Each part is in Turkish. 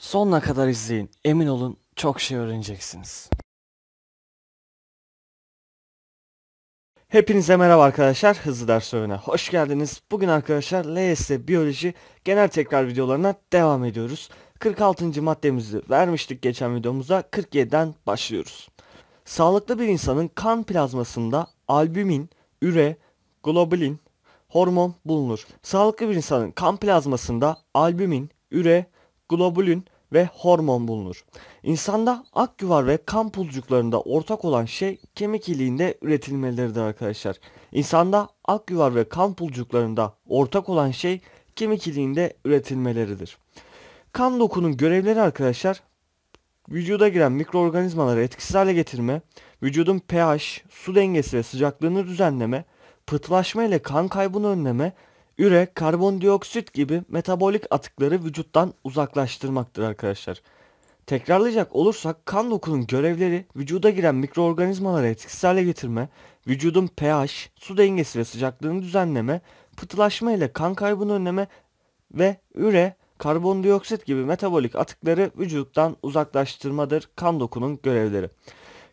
Sonuna kadar izleyin. Emin olun çok şey öğreneceksiniz. Hepinize merhaba arkadaşlar. Hızlı Ders Öğren'e hoş geldiniz. Bugün arkadaşlar LS Biyoloji genel tekrar videolarına devam ediyoruz. 46. maddemizi vermiştik geçen videomuza, 47'den başlıyoruz. Sağlıklı bir insanın kan plazmasında albümin, üre, globulin, hormon bulunur. Sağlıklı bir insanın kan plazmasında albümin, üre, globulin ve hormon bulunur. İnsanda akgüvar ve kan pulcuklarında ortak olan şey kemik iliğinde üretilmeleridir arkadaşlar. İnsanda akgüvar ve kan pulcuklarında ortak olan şey kemik iliğinde üretilmeleridir. Kan dokunun görevleri arkadaşlar vücuda giren mikroorganizmaları etkisiz hale getirme, vücudun pH, su dengesi ve sıcaklığını düzenleme, pıhtılaşma ile kan kaybını önleme Üre, karbondioksit gibi metabolik atıkları vücuttan uzaklaştırmaktır arkadaşlar. Tekrarlayacak olursak kan dokunun görevleri vücuda giren mikroorganizmaları etkisiz hale getirme, vücudun pH, su dengesi ve sıcaklığını düzenleme, pıtılaşma ile kan kaybını önleme ve üre, karbondioksit gibi metabolik atıkları vücuttan uzaklaştırmadır kan dokunun görevleri.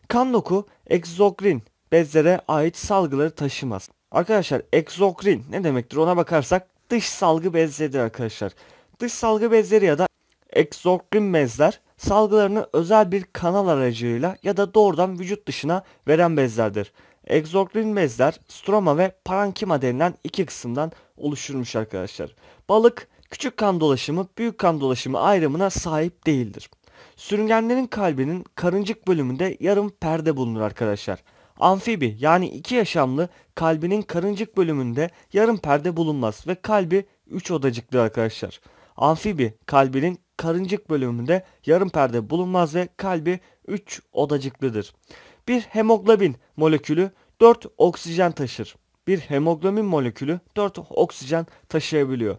Kan doku egzokrin bezlere ait salgıları taşımaz. Arkadaşlar exokrin ne demektir ona bakarsak dış salgı bezleridir arkadaşlar. Dış salgı bezleri ya da exokrin bezler salgılarını özel bir kanal aracıyla ya da doğrudan vücut dışına veren bezlerdir. Exokrin bezler stroma ve parankima denilen iki kısımdan oluşurmuş arkadaşlar. Balık küçük kan dolaşımı büyük kan dolaşımı ayrımına sahip değildir. Sürüngenlerin kalbinin karıncık bölümünde yarım perde bulunur arkadaşlar. Amfibi yani iki yaşamlı kalbinin karıncık bölümünde yarım perde bulunmaz ve kalbi 3 odacıklı arkadaşlar. Amfibi kalbinin karıncık bölümünde yarım perde bulunmaz ve kalbi 3 odacıklıdır. Bir hemoglobin molekülü 4 oksijen taşır. Bir hemoglobin molekülü 4 oksijen taşıyabiliyor.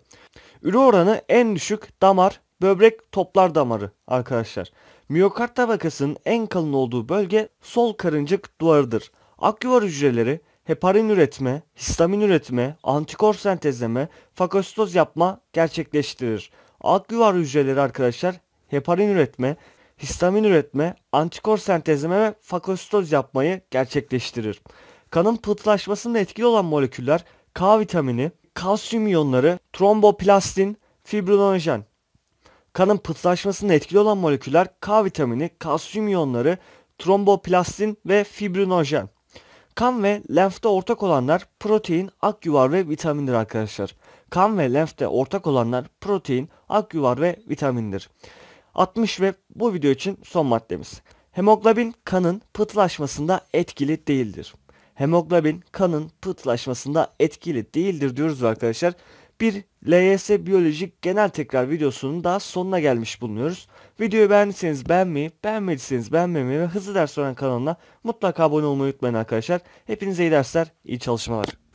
Ürü oranı en düşük damar böbrek toplar damarı arkadaşlar. Miyokard tabakasının en kalın olduğu bölge sol karıncık duvarıdır. Akyuvar hücreleri heparin üretme, histamin üretme, antikor sentezleme, fakositoz yapma gerçekleştirir. Akyuvar hücreleri arkadaşlar heparin üretme, histamin üretme, antikor sentezleme ve fakositoz yapmayı gerçekleştirir. Kanın pıhtılaşmasında etkili olan moleküller K vitamini, kalsiyum iyonları, tromboplastin, fibrinojen. Kanın pıhtılaşmasında etkili olan moleküller K vitamini, kalsiyum iyonları, tromboplastin ve fibrinojen. Kan ve lenfte ortak olanlar protein, akyuvar ve vitamindir arkadaşlar. Kan ve lenfte ortak olanlar protein, akyuvar ve vitamindir. 60 ve bu video için son maddemiz. Hemoglobin kanın pıhtılaşmasında etkili değildir. Hemoglobin kanın pıhtılaşmasında etkili değildir diyoruz arkadaşlar bir LYS biyolojik genel tekrar videosunun daha sonuna gelmiş bulunuyoruz. Videoyu beğendiyseniz beğenmeyi, beğenmediyseniz beğenmemeyi ve Hızlı Ders Soran kanalına mutlaka abone olmayı unutmayın arkadaşlar. Hepinize iyi dersler, iyi çalışmalar.